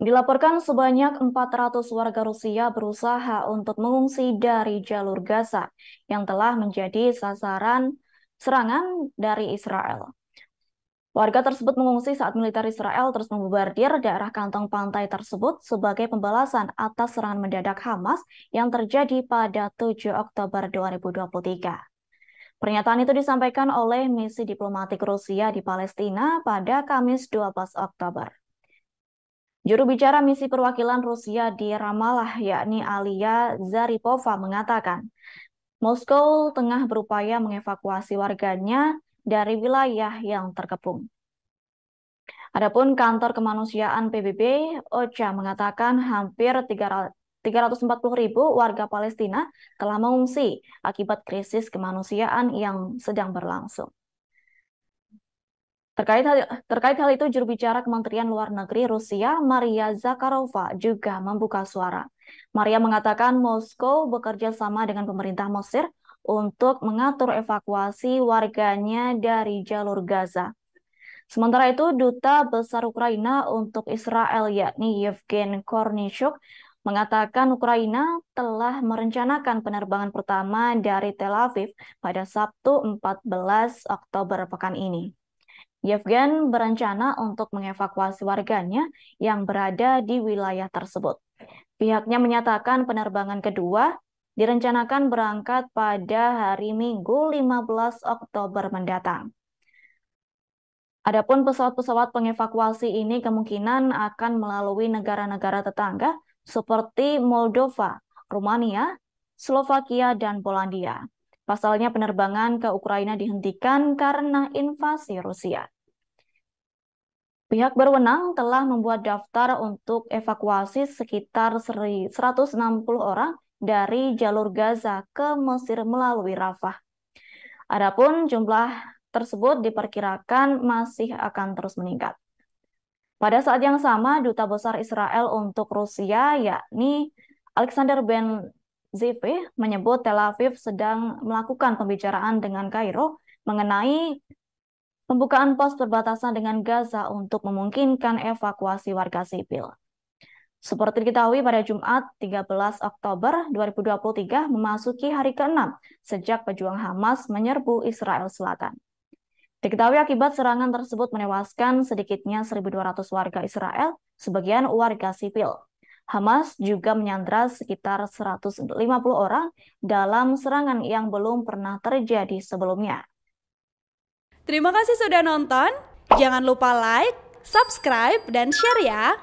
Dilaporkan sebanyak 400 warga Rusia berusaha untuk mengungsi dari jalur Gaza yang telah menjadi sasaran serangan dari Israel. Warga tersebut mengungsi saat militer Israel terus membubardir daerah kantong pantai tersebut sebagai pembalasan atas serangan mendadak Hamas yang terjadi pada 7 Oktober 2023. Pernyataan itu disampaikan oleh misi diplomatik Rusia di Palestina pada Kamis 12 Oktober. Juru bicara misi perwakilan Rusia di Ramallah, yakni Alia Zaripova, mengatakan Moskow tengah berupaya mengevakuasi warganya dari wilayah yang terkepung. Adapun kantor kemanusiaan PBB, OCHA mengatakan hampir 340 ribu warga Palestina telah mengungsi akibat krisis kemanusiaan yang sedang berlangsung. Terkait hal, terkait hal itu, juru bicara Kementerian Luar Negeri Rusia, Maria Zakharova, juga membuka suara. Maria mengatakan Moskow bekerja sama dengan pemerintah Mesir untuk mengatur evakuasi warganya dari jalur Gaza. Sementara itu, Duta Besar Ukraina untuk Israel yakni Yevgen Kornishuk mengatakan Ukraina telah merencanakan penerbangan pertama dari Tel Aviv pada Sabtu 14 Oktober pekan ini. Yevgen berencana untuk mengevakuasi warganya yang berada di wilayah tersebut. Pihaknya menyatakan penerbangan kedua direncanakan berangkat pada hari Minggu 15 Oktober mendatang. Adapun pesawat-pesawat pengevakuasi ini kemungkinan akan melalui negara-negara tetangga seperti Moldova, Rumania, Slovakia, dan Polandia. Pasalnya penerbangan ke Ukraina dihentikan karena invasi Rusia. Pihak berwenang telah membuat daftar untuk evakuasi sekitar 160 orang dari jalur Gaza ke Mesir melalui Rafah. Adapun jumlah tersebut diperkirakan masih akan terus meningkat. Pada saat yang sama, Duta Besar Israel untuk Rusia, yakni Alexander Ben Zipih menyebut Tel Aviv sedang melakukan pembicaraan dengan Kairo mengenai pembukaan pos perbatasan dengan Gaza untuk memungkinkan evakuasi warga sipil. Seperti diketahui pada Jumat 13 Oktober 2023 memasuki hari ke-6 sejak pejuang Hamas menyerbu Israel Selatan. Diketahui akibat serangan tersebut menewaskan sedikitnya 1.200 warga Israel, sebagian warga sipil. Hamas juga menyandra sekitar 150 orang dalam serangan yang belum pernah terjadi sebelumnya. Terima kasih sudah nonton. Jangan lupa like, subscribe, dan share ya.